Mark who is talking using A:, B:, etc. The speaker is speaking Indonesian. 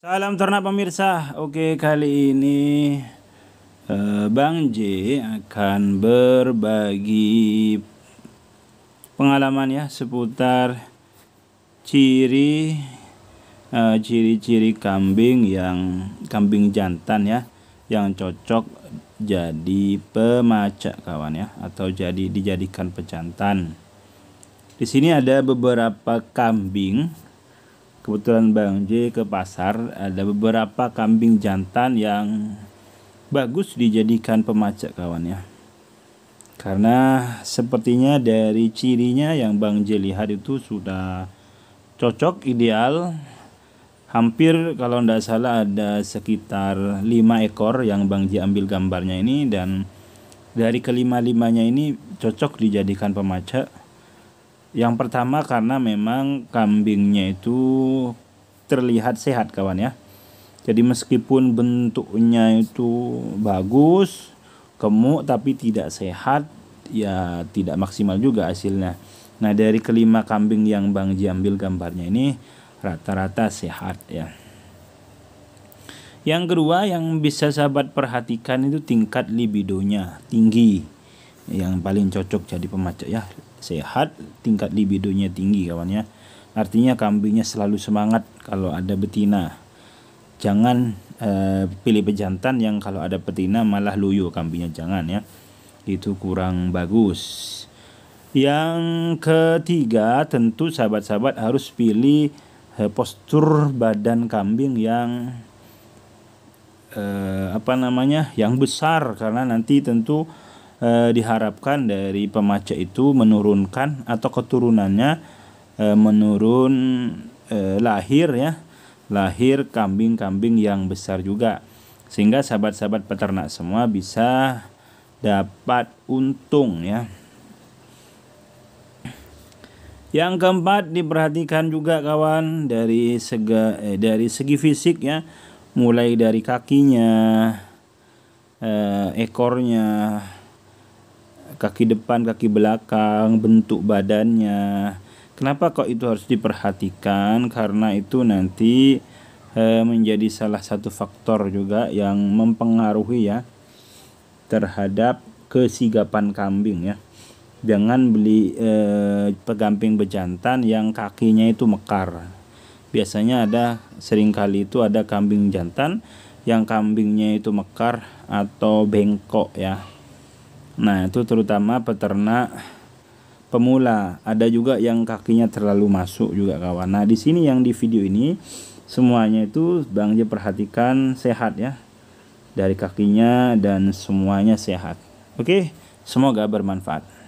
A: Salam ternak pemirsa. Oke, kali ini eh, Bang J akan berbagi pengalaman ya seputar ciri eh, ciri-ciri kambing yang kambing jantan ya yang cocok jadi pemacak kawan ya atau jadi dijadikan pejantan. Di sini ada beberapa kambing kebetulan Bang J ke pasar ada beberapa kambing jantan yang bagus dijadikan pemacak kawan ya. Karena sepertinya dari cirinya yang Bang J lihat itu sudah cocok ideal hampir kalau tidak salah ada sekitar lima ekor yang Bang J ambil gambarnya ini dan dari kelima-limanya ini cocok dijadikan pemacak yang pertama karena memang kambingnya itu terlihat sehat kawan ya. Jadi meskipun bentuknya itu bagus, gemuk tapi tidak sehat, ya tidak maksimal juga hasilnya. Nah dari kelima kambing yang Bang Ji ambil gambarnya ini rata-rata sehat ya. Yang kedua yang bisa sahabat perhatikan itu tingkat libidonya tinggi. Yang paling cocok jadi pemacet ya sehat, tingkat libidonya tinggi kawan ya. Artinya kambingnya selalu semangat kalau ada betina. Jangan eh, pilih pejantan yang kalau ada betina malah loyo kambingnya jangan ya. Itu kurang bagus. Yang ketiga tentu sahabat-sahabat harus pilih eh, postur badan kambing yang eh, apa namanya? yang besar karena nanti tentu e, diharapkan dari pemaca itu menurunkan atau keturunannya e, menurun e, lahir ya lahir kambing-kambing yang besar juga sehingga sahabat-sahabat peternak semua bisa dapat untung ya yang keempat diperhatikan juga kawan dari sega eh, dari segi fisik ya mulai dari kakinya eh, ekornya kaki depan, kaki belakang, bentuk badannya. Kenapa kok itu harus diperhatikan? Karena itu nanti e, menjadi salah satu faktor juga yang mempengaruhi ya terhadap kesigapan kambing ya. Jangan beli e, eh, pegamping bejantan yang kakinya itu mekar. Biasanya ada seringkali itu ada kambing jantan yang kambingnya itu mekar atau bengkok ya Nah, itu terutama peternak pemula. Ada juga yang kakinya terlalu masuk juga kawan. Nah, di sini yang di video ini semuanya itu Bang Je perhatikan sehat ya. Dari kakinya dan semuanya sehat. Oke, semoga bermanfaat.